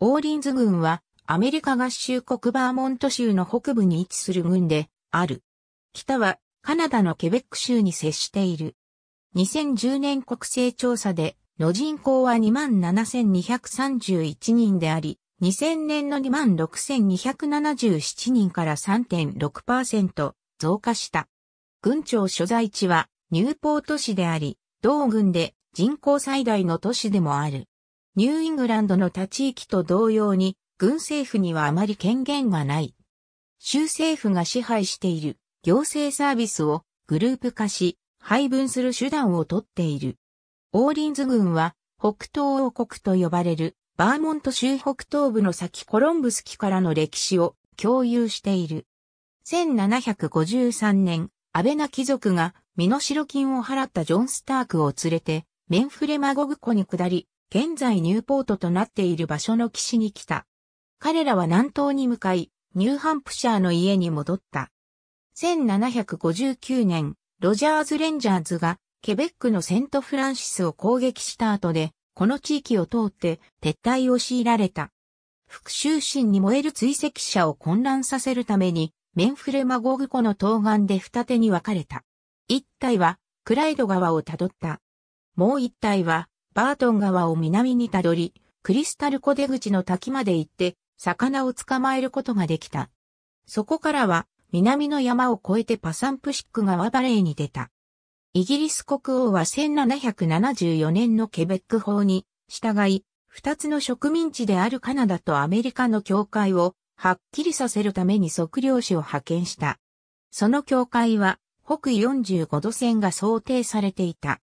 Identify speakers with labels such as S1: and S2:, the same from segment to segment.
S1: オーリンズ郡はアメリカ合衆国バーモント州の北部に位置する郡である。北はカナダのケベック州に接している。2010年国勢調査での人口は27,231人であり、2000年の26,277人から3.6%増加した。郡庁所在地はニューポート市であり、同郡で人口最大の都市でもある。ニューイングランドの他地域と同様に、軍政府にはあまり権限がない。州政府が支配している行政サービスをグループ化し、配分する手段をとっている。オーリンズ軍は北東王国と呼ばれるバーモント州北東部の先コロンブス期からの歴史を共有している。1753年、安倍な貴族が身代金を払ったジョン・スタークを連れてメンフレマゴグ湖に下り、現在ニューポートとなっている場所の岸に来た。彼らは南東に向かい、ニューハンプシャーの家に戻った。1759年、ロジャーズ・レンジャーズがケベックのセントフランシスを攻撃した後で、この地域を通って撤退を強いられた。復讐心に燃える追跡者を混乱させるために、メンフレマゴグ湖の東岸で二手に分かれた。一体は、クライド川をたどった。もう一体は、バートン川を南にたどり、クリスタル湖出口の滝まで行って、魚を捕まえることができた。そこからは、南の山を越えてパサンプシック川バレーに出た。イギリス国王は1774年のケベック法に従い、二つの植民地であるカナダとアメリカの境界をはっきりさせるために測量士を派遣した。その境界は北緯45度線が想定されていた。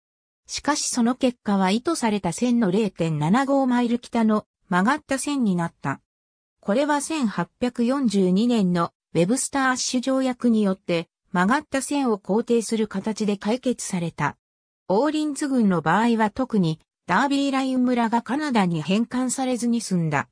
S1: しかしその結果は意図された線の0.75マイル北の曲がった線になった。これは1842年のウェブスター・アッシュ条約によって曲がった線を肯定する形で解決された。オーリンズ軍の場合は特にダービーライン村がカナダに返還されずに済んだ。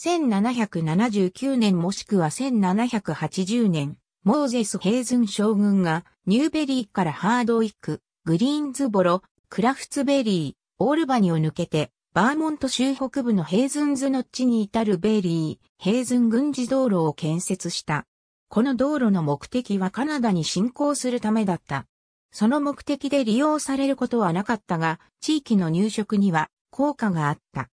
S1: 1779年もしくは1780年、モーゼス・ヘイズン将軍がニューベリーからハードウィック、グリーンズボロ、クラフツベリー、オールバニを抜けて、バーモント州北部のヘイズンズの地に至るベリー、ヘイズン軍事道路を建設した。この道路の目的はカナダに侵攻するためだった。その目的で利用されることはなかったが、地域の入植には効果があった。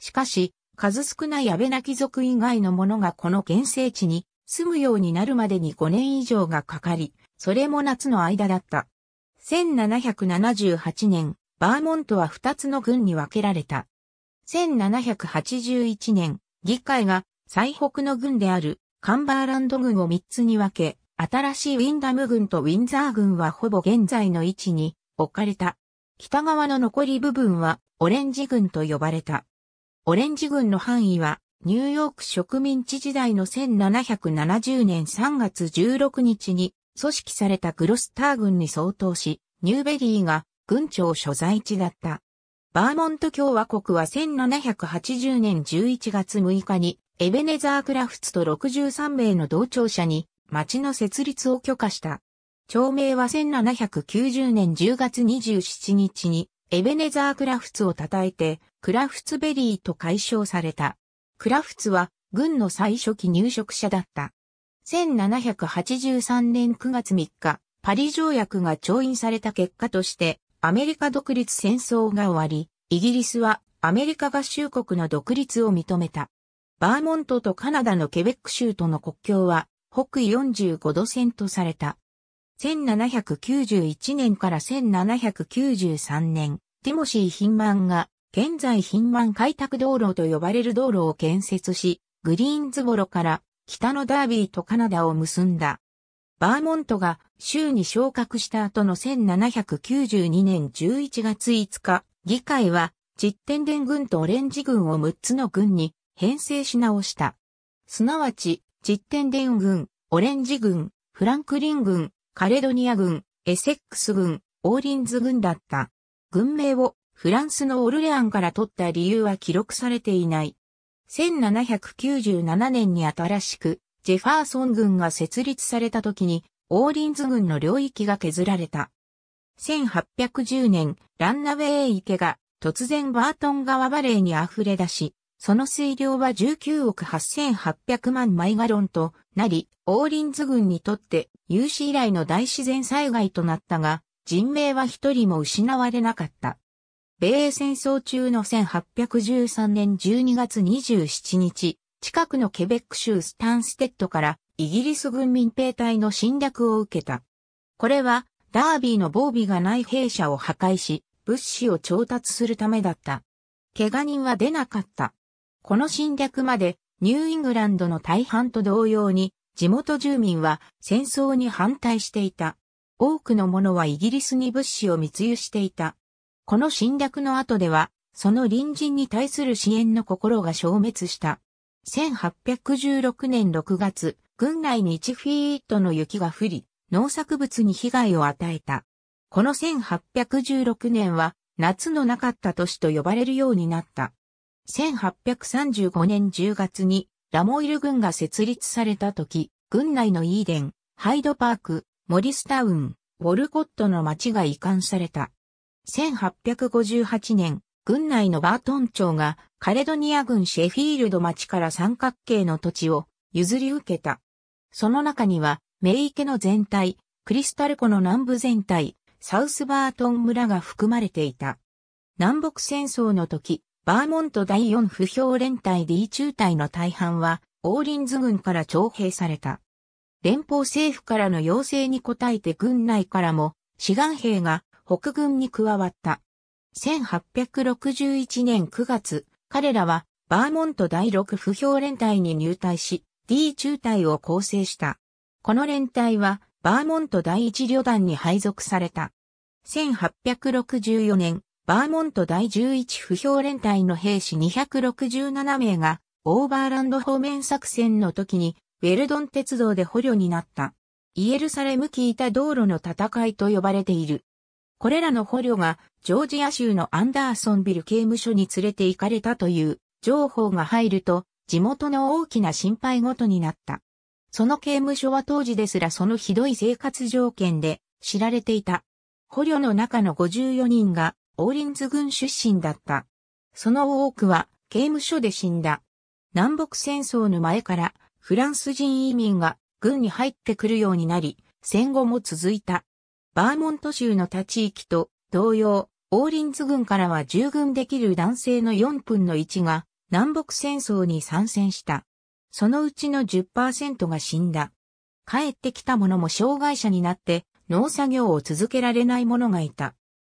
S1: しかし、数少ない安倍ナ貴族以外の者がこの原生地に住むようになるまでに5年以上がかかり、それも夏の間だった。1778年、バーモントは2つの軍に分けられた。1781年、議会が最北の軍であるカンバーランド軍を3つに分け、新しいウィンダム軍とウィンザー軍はほぼ現在の位置に置かれた。北側の残り部分はオレンジ軍と呼ばれた。オレンジ軍の範囲はニューヨーク植民地時代の1770年3月16日に組織されたグロスター軍に相当し、ニューベリーが軍庁所在地だった。バーモント共和国は1780年11月6日にエベネザー・クラフツと63名の同庁者に町の設立を許可した。町名は1790年10月27日にエベネザー・クラフツを称えてクラフツベリーと解消された。クラフツは軍の最初期入植者だった。1783年9月3日、パリ条約が調印された結果として、アメリカ独立戦争が終わり、イギリスはアメリカ合衆国の独立を認めた。バーモントとカナダのケベック州との国境は、北緯45度線とされた。1791年から1793年、ティモシー・ヒンマンが、現在ヒンマン開拓道路と呼ばれる道路を建設し、グリーンズボロから北のダービーとカナダを結んだ。バーモントが州に昇格した後の1792年11月5日、議会は実天ン軍とオレンジ軍を6つの軍に編成し直した。すなわち、実天ン軍、オレンジ軍、フランクリン軍、カレドニア軍、エセックス軍、オーリンズ軍だった。軍名をフランスのオルレアンから取った理由は記録されていない。1797年に新しく、ジェファーソン軍が設立された時に、オーリンズ軍の領域が削られた。1810年、ランナウェイ池が突然バートン川バレーに溢れ出し、その水量は19億8800万マイガロンとなり、オーリンズ軍にとって有史以来の大自然災害となったが、人命は一人も失われなかった。米英戦争中の1813年12月27日、近くのケベック州スタンステッドからイギリス軍民兵隊の侵略を受けた。これはダービーの防備がない兵舎を破壊し、物資を調達するためだった。怪我人は出なかった。この侵略までニューイングランドの大半と同様に地元住民は戦争に反対していた。多くの者はイギリスに物資を密輸していた。この侵略の後では、その隣人に対する支援の心が消滅した。1816年6月、軍内に1フィートの雪が降り、農作物に被害を与えた。この1816年は、夏のなかった年と呼ばれるようになった。1835年10月に、ラモイル軍が設立された時、軍内のイーデン、ハイドパーク、モリスタウン、ウォルコットの町が移管された。1858年、軍内のバートン町がカレドニア軍シェフィールド町から三角形の土地を譲り受けた。その中には、メイケの全体、クリスタル湖の南部全体、サウスバートン村が含まれていた。南北戦争の時、バーモント第四不評連隊 D 中隊の大半は、オーリンズ軍から徴兵された。連邦政府からの要請に応えて軍内からも、志願兵が北軍に加わった。1861年9月、彼らはバーモント第6不評連隊に入隊し、D 中隊を構成した。この連隊はバーモント第1旅団に配属された。1864年、バーモント第11不評連隊の兵士267名が、オーバーランド方面作戦の時に、ウェルドン鉄道で捕虜になった。イエルサレム聞いた道路の戦いと呼ばれている。これらの捕虜がジョージア州のアンダーソンビル刑務所に連れて行かれたという情報が入ると地元の大きな心配事になった。その刑務所は当時ですらそのひどい生活条件で知られていた。捕虜の中の54人がオーリンズ軍出身だった。その多くは刑務所で死んだ。南北戦争の前からフランス人移民が軍に入ってくるようになり、戦後も続いた。バーモント州の他地域と同様、オーリンズ軍からは従軍できる男性の4分の1が南北戦争に参戦した。そのうちの10%が死んだ。帰ってきた者も障害者になって農作業を続けられない者がいた。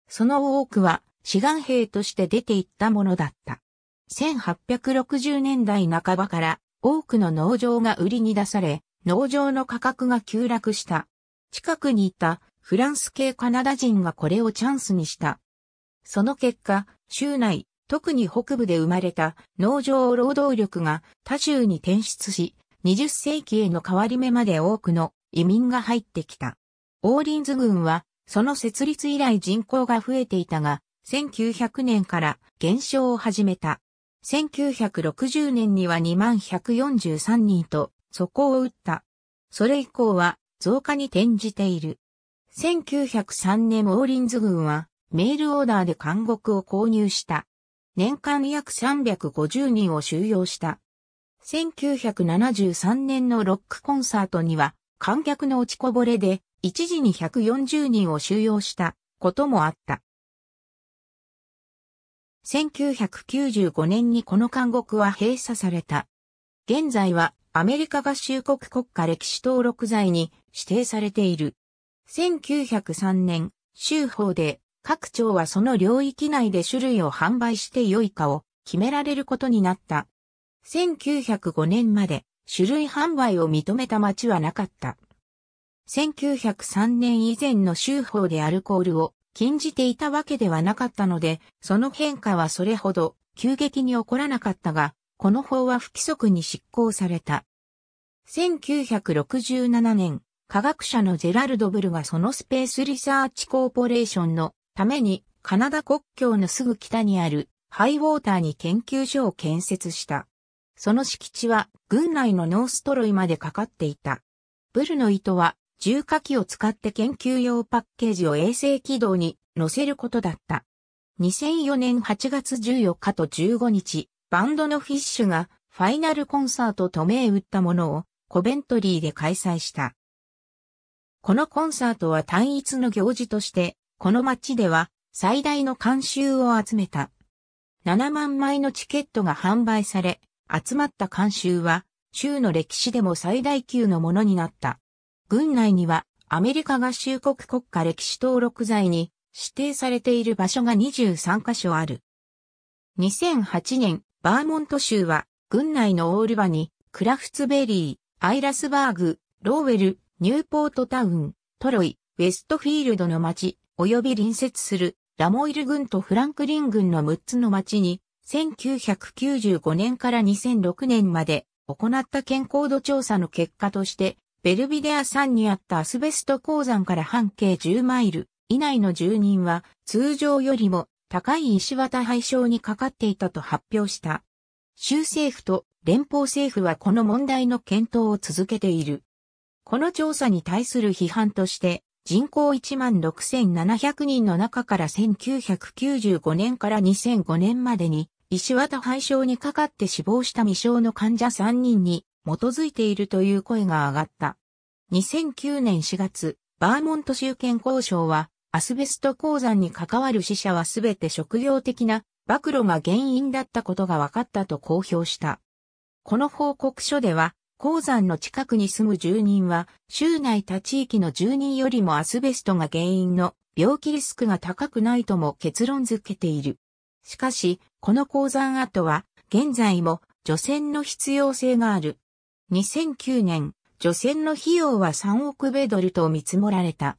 S1: その多くは志願兵として出て行った者だった。1860年代半ばから多くの農場が売りに出され、農場の価格が急落した。近くにいたフランス系カナダ人がこれをチャンスにした。その結果、州内、特に北部で生まれた農場労働力が他州に転出し、20世紀への変わり目まで多くの移民が入ってきた。オーリンズ軍は、その設立以来人口が増えていたが、1900年から減少を始めた。1960年には2143人と、そこを打った。それ以降は増加に転じている。1903年オーリンズ軍はメールオーダーで監獄を購入した。年間約350人を収容した。1973年のロックコンサートには観客の落ちこぼれで一時に140人を収容したこともあった。1995年にこの監獄は閉鎖された。現在はアメリカ合衆国国家歴史登録罪に指定されている。1903年、州法で各庁はその領域内で種類を販売して良いかを決められることになった。1905年まで種類販売を認めた町はなかった。1903年以前の州法でアルコールを禁じていたわけではなかったので、その変化はそれほど急激に起こらなかったが、この法は不規則に執行された。1967年、科学者のジェラルド・ブルがそのスペースリサーチコーポレーションのためにカナダ国境のすぐ北にあるハイウォーターに研究所を建設した。その敷地は軍内のノーストロイまでかかっていた。ブルの糸は重火器を使って研究用パッケージを衛星軌道に乗せることだった。2004年8月14日と15日、バンドのフィッシュがファイナルコンサートと銘打ったものをコベントリーで開催した。このコンサートは単一の行事として、この街では最大の観衆を集めた。7万枚のチケットが販売され、集まった観衆は、州の歴史でも最大級のものになった。軍内には、アメリカ合衆国国家歴史登録財に指定されている場所が23カ所ある。2008年、バーモント州は、軍内のオールバに、クラフツベリー、アイラスバーグ、ローウェル、ニューポートタウン、トロイ、ウェストフィールドの町、及び隣接するラモイル郡とフランクリン郡の6つの町に、1995年から2006年まで行った健康度調査の結果として、ベルビデア山にあったアスベスト鉱山から半径10マイル以内の住人は通常よりも高い石綿廃症にかかっていたと発表した。州政府と連邦政府はこの問題の検討を続けている。この調査に対する批判として、人口16,700人の中から1995年から2005年までに、石綿肺症にかかって死亡した未症の患者3人に基づいているという声が上がった。2009年4月、バーモント州健康省は、アスベスト鉱山に関わる死者はすべて職業的な暴露が原因だったことが分かったと公表した。この報告書では、鉱山の近くに住む住人は、州内他地域の住人よりもアスベストが原因の病気リスクが高くないとも結論づけている。しかし、この鉱山跡は、現在も除染の必要性がある。2009年、除染の費用は3億米ドルと見積もられた。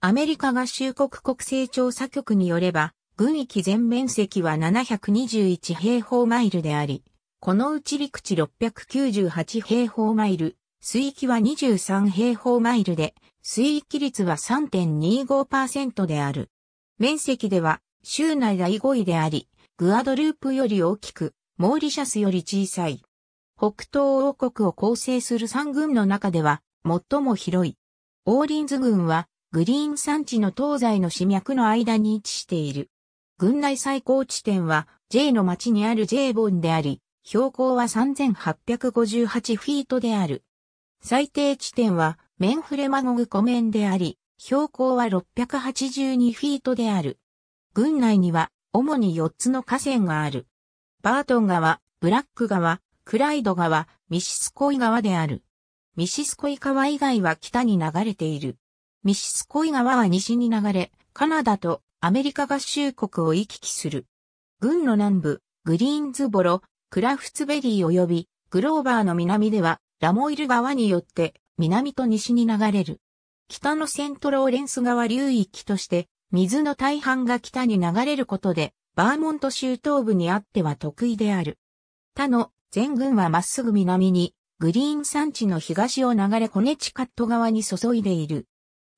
S1: アメリカ合衆国国勢調査局によれば、軍域全面積は721平方マイルであり、このうち陸地698平方マイル、水域は23平方マイルで、水域率は3.25%である。面積では、州内第5位であり、グアドループより大きく、モーリシャスより小さい。北東王国を構成する3軍の中では、最も広い。オーリンズ軍は、グリーン山地の東西の市脈の間に位置している。軍内最高地点は、J の町にある J ボンであり、標高は3858フィートである。最低地点はメンフレマゴグ湖面であり、標高は682フィートである。郡内には主に4つの河川がある。バートン川、ブラック川、クライド川、ミシスコイ川である。ミシスコイ川以外は北に流れている。ミシスコイ川は西に流れ、カナダとアメリカ合衆国を行き来する。軍の南部、グリーンズボロ、クラフツベリー及びグローバーの南ではラモイル川によって南と西に流れる。北のセントローレンス川流域として水の大半が北に流れることでバーモント州東部にあっては得意である。他の全軍はまっすぐ南にグリーン山地の東を流れコネチカット側に注いでいる。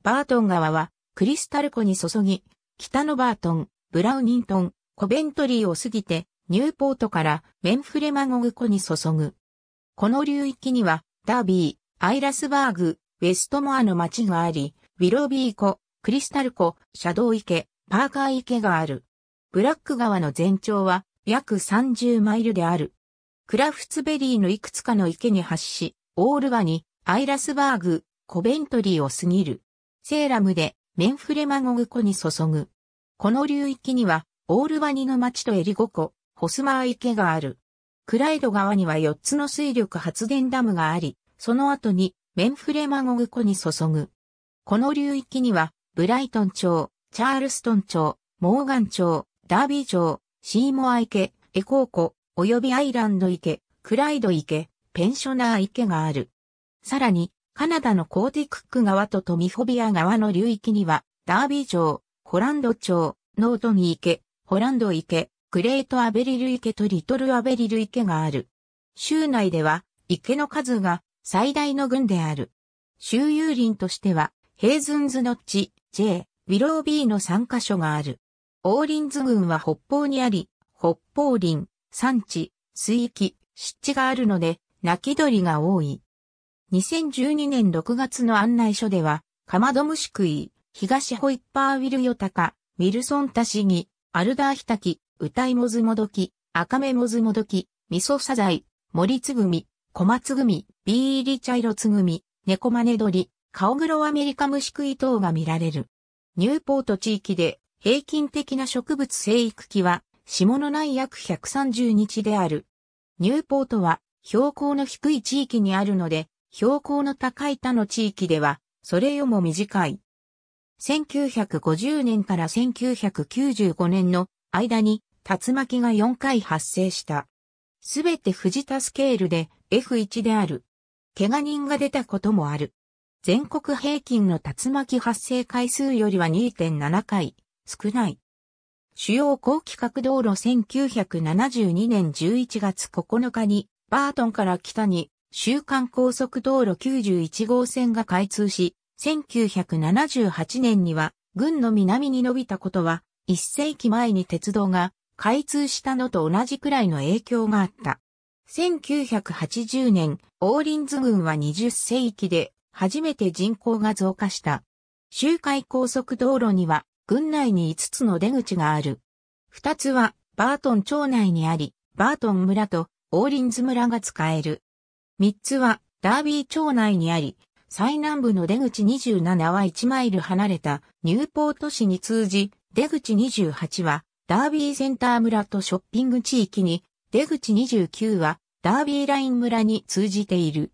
S1: バートン川はクリスタル湖に注ぎ、北のバートン、ブラウニントン、コベントリーを過ぎてニューポートからメンフレマゴグ湖に注ぐ。この流域には、ダービー、アイラスバーグ、ウェストモアの町があり、ウィロービー湖、クリスタル湖、シャドウ池、パーカー池がある。ブラック川の全長は約30マイルである。クラフツベリーのいくつかの池に発し、オールガニ、アイラスバーグ、コベントリーを過ぎる。セーラムでメンフレマゴグ湖に注ぐ。この流域には、オールワニの町とエリゴ湖、ホスマー池がある。クライド川には4つの水力発電ダムがあり、その後にメンフレマゴグ湖に注ぐ。この流域には、ブライトン町、チャールストン町、モーガン町、ダービー町、シーモア池、エコー湖、及びアイランド池、クライド池、ペンショナー池がある。さらに、カナダのコーティクック川とトミフォビア川の流域には、ダービー町、ホランド町、ノートー池、ホランド池、グレートアベリル池とリトルアベリル池がある。州内では池の数が最大の群である。周遊林としては、ヘイズンズノッチ、J、ウィロービーの3カ所がある。オーリンズ群は北方にあり、北方林、山地、水域、湿地があるので、泣き鳥が多い。2012年6月の案内書では、カマドムシクイ、東ホイッパーウィルヨタカ、ウィルソンタシギ、アルダーヒタキ、歌いもずもどき、赤目もずもどき、味噌サザエ、森つぐみ、小松組、ビーリ茶色つぐみ、猫真似鳥、顔黒アメリカ虫食い等が見られる。ニューポート地域で平均的な植物生育期は下のない約130日である。ニューポートは標高の低い地域にあるので、標高の高い他の地域では、それよも短い。1950年から1995年の間に竜巻が4回発生した。すべて藤田スケールで F1 である。怪我人が出たこともある。全国平均の竜巻発生回数よりは2.7回少ない。主要高規格道路1972年11月9日にバートンから北に週間高速道路91号線が開通し、1978年には軍の南に伸びたことは、1世紀前に鉄道が開通したのと同じくらいの影響があった。1980年、オーリンズ郡は20世紀で初めて人口が増加した。周回高速道路には、郡内に5つの出口がある。2つは、バートン町内にあり、バートン村とオーリンズ村が使える。3つは、ダービー町内にあり、最南部の出口27は1マイル離れたニューポート市に通じ、出口28はダービーセンター村とショッピング地域に、出口29は、ダービーライン村に通じている。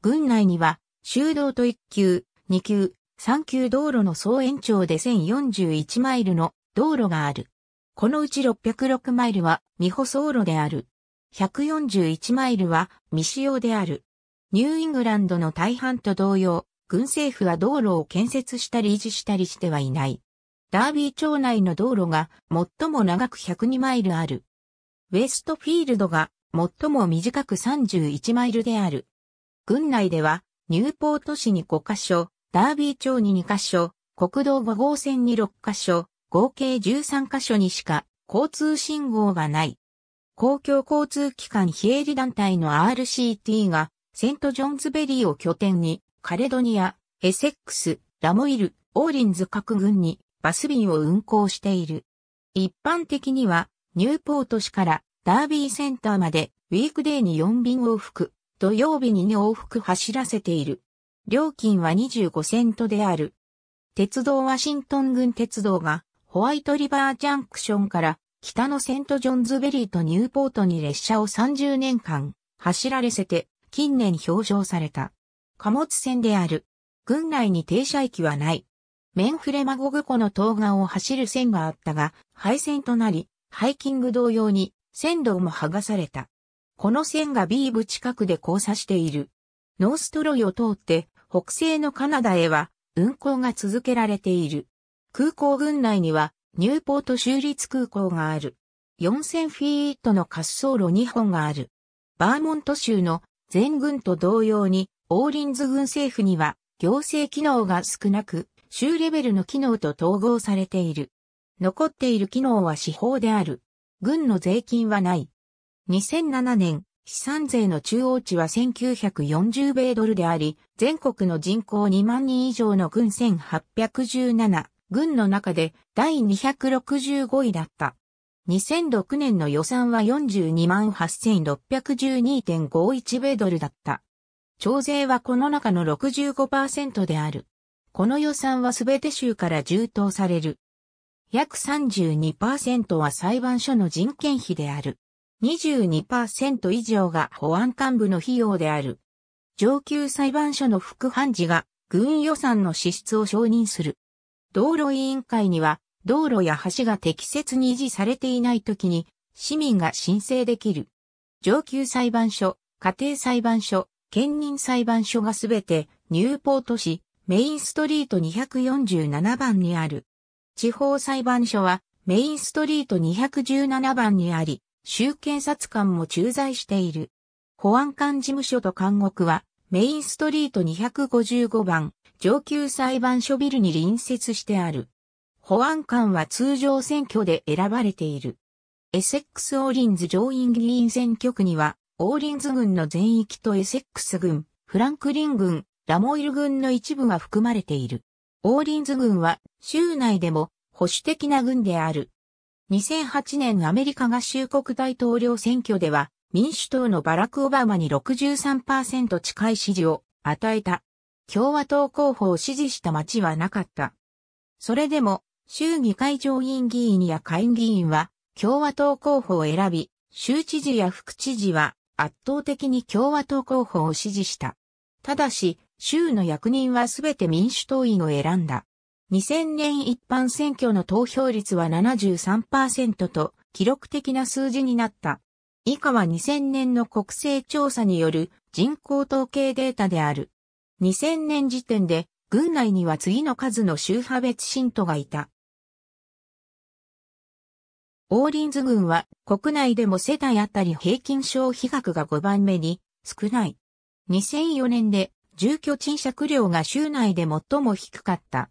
S1: 郡内には、修道と1級、2級、3級道路の総延長で1041マイルの道路がある。このうち606マイルは未舗装路である。141マイルは未使用である。ニューイングランドの大半と同様、軍政府は道路を建設したり維持したりしてはいない。ダービー町内の道路が最も長く102マイルある。ウェストフィールドが最も短く31マイルである。郡内では、ニューポート市に5カ所、ダービー町に2カ所、国道5号線に6カ所、合計13カ所にしか交通信号がない。公共交通機関非営利団体の RCT がセントジョンズベリーを拠点にカレドニア、エセックス、ラモイル、オーリンズ各軍にバス便を運行している。一般的には、ニューポート市からダービーセンターまでウィークデーに4便往復、土曜日に2往復走らせている。料金は25セントである。鉄道ワシントン郡鉄道がホワイトリバージャンクションから北のセントジョンズベリーとニューポートに列車を30年間走られせて近年表彰された。貨物船である。軍内に停車駅はない。メンフレマゴグ湖の東岸を走る線があったが、廃線となり、ハイキング同様に線路も剥がされた。この線がビーブ近くで交差している。ノーストロイを通って北西のカナダへは運行が続けられている。空港群内にはニューポート州立空港がある。4000フィートの滑走路2本がある。バーモント州の全軍と同様にオーリンズ軍政府には行政機能が少なく、州レベルの機能と統合されている。残っている機能は司法である。軍の税金はない。2007年、資産税の中央値は1940米ドルであり、全国の人口2万人以上の軍1817、軍の中で第265位だった。2006年の予算は428,612.51米ドルだった。徴税はこの中の65%である。この予算はすべて州から充当される。約32%は裁判所の人件費である。22%以上が保安幹部の費用である。上級裁判所の副判事が軍予算の支出を承認する。道路委員会には道路や橋が適切に維持されていない時に市民が申請できる。上級裁判所、家庭裁判所、兼任裁判所がすべてニューポート市、メインストリート247番にある。地方裁判所はメインストリート217番にあり、州検察官も駐在している。保安官事務所と監獄はメインストリート255番上級裁判所ビルに隣接してある。保安官は通常選挙で選ばれている。エセックスオーリンズ上院議員選挙区には、オーリンズ軍の全域とエセックス軍、フランクリン軍、ラモイル軍の一部が含まれている。オーリンズ軍は州内でも保守的な軍である。2008年アメリカ合衆国大統領選挙では民主党のバラク・オバマに63%近い支持を与えた。共和党候補を支持した町はなかった。それでも州議会上院議員や下院議員は共和党候補を選び、州知事や副知事は圧倒的に共和党候補を支持した。ただし、州の役人はすべて民主党員を選んだ。2000年一般選挙の投票率は73%と記録的な数字になった。以下は2000年の国勢調査による人口統計データである。2000年時点で軍内には次の数の宗派別信徒がいた。オーリンズ軍は国内でも世帯あたり平均消費額が5番目に少ない。2004年で住居賃借料が州内で最も低かった。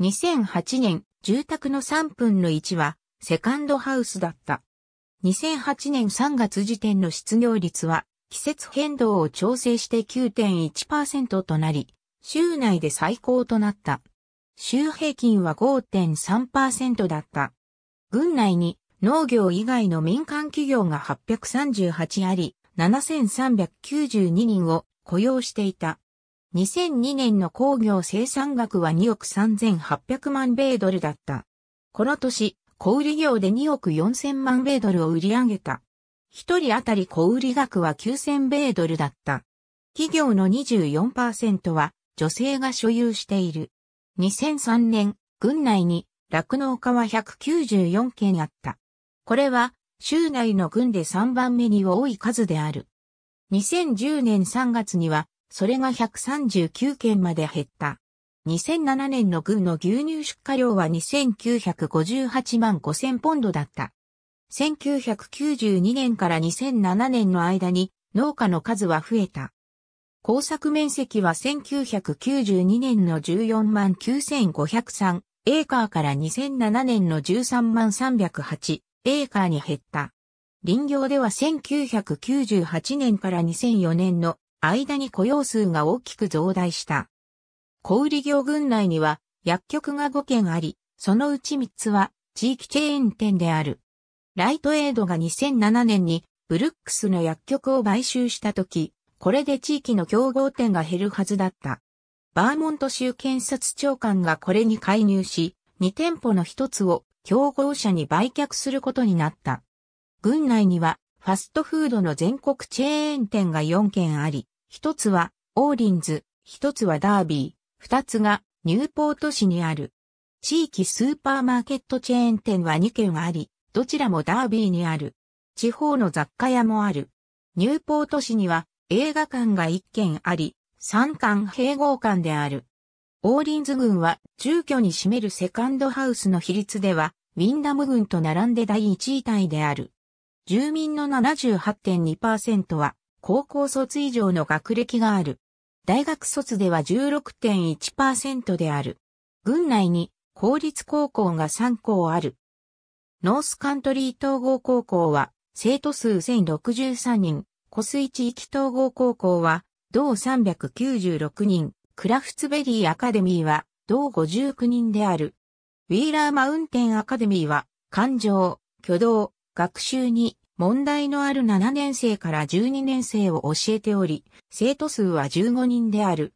S1: 2008年、住宅の3分の1は、セカンドハウスだった。2008年3月時点の失業率は、季節変動を調整して9.1%となり、州内で最高となった。州平均は5.3%だった。軍内に農業以外の民間企業が838あり、7392人を雇用していた。2002年の工業生産額は2億3800万米ドルだった。この年、小売業で2億4000万米ドルを売り上げた。一人当たり小売額は9000米ドルだった。企業の24%は女性が所有している。2003年、軍内に酪農家は194件あった。これは州内の軍で3番目に多い数である。2010年3月にはそれが139件まで減った。2007年の軍の牛乳出荷量は2958万5000ポンドだった。1992年から2007年の間に農家の数は増えた。工作面積は1992年の14万9503エーカーから2007年の13万308エーカーに減った。林業では1998年から2004年の間に雇用数が大きく増大した。小売業群内には薬局が5件あり、そのうち3つは地域チェーン店である。ライトエイドが2007年にブルックスの薬局を買収した時、これで地域の競合店が減るはずだった。バーモント州検察長官がこれに介入し、2店舗の1つを競合者に売却することになった。群内にはファストフードの全国チェーン店が4件あり、一つは、オーリンズ、一つはダービー、二つが、ニューポート市にある。地域スーパーマーケットチェーン店は2軒あり、どちらもダービーにある。地方の雑貨屋もある。ニューポート市には映画館が1軒あり、3館併合館である。オーリンズ軍は住居に占めるセカンドハウスの比率では、ウィンダム軍と並んで第1位体である。住民の78.2%は高校卒以上の学歴がある。大学卒では16.1%である。軍内に公立高校が3校ある。ノースカントリー統合高校は生徒数1063人、コスイ地域統合高校は同396人、クラフツベリーアカデミーは同59人である。ウィーラーマウンテンアカデミーは、環状、挙動、学習に問題のある7年生から12年生を教えており、生徒数は15人である。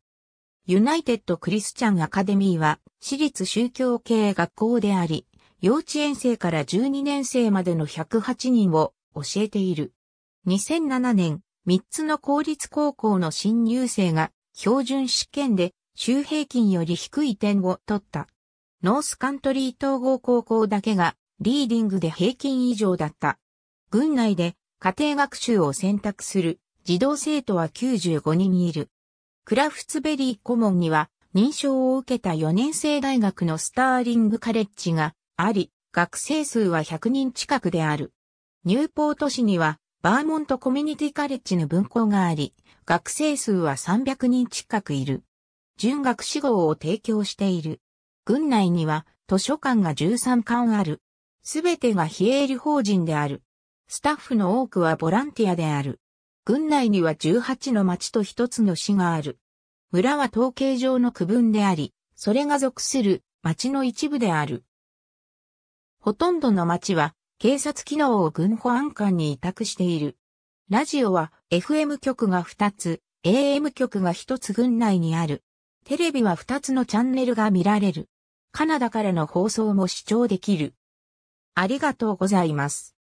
S1: ユナイテッド・クリスチャン・アカデミーは、私立宗教系学校であり、幼稚園生から12年生までの108人を教えている。2007年、3つの公立高校の新入生が標準試験で州平均より低い点を取った。ノースカントリー統合高校だけがリーディングで平均以上だった。軍内で家庭学習を選択する児童生徒は95人いる。クラフツベリー顧問には認証を受けた4年生大学のスターリングカレッジがあり、学生数は100人近くである。ニューポート市にはバーモントコミュニティカレッジの分校があり、学生数は300人近くいる。準学士号を提供している。軍内には図書館が13館ある。すべてが非営利法人である。スタッフの多くはボランティアである。郡内には18の町と1つの市がある。村は統計上の区分であり、それが属する町の一部である。ほとんどの町は警察機能を軍保安官に委託している。ラジオは FM 局が2つ、AM 局が1つ軍内にある。テレビは2つのチャンネルが見られる。カナダからの放送も視聴できる。ありがとうございます。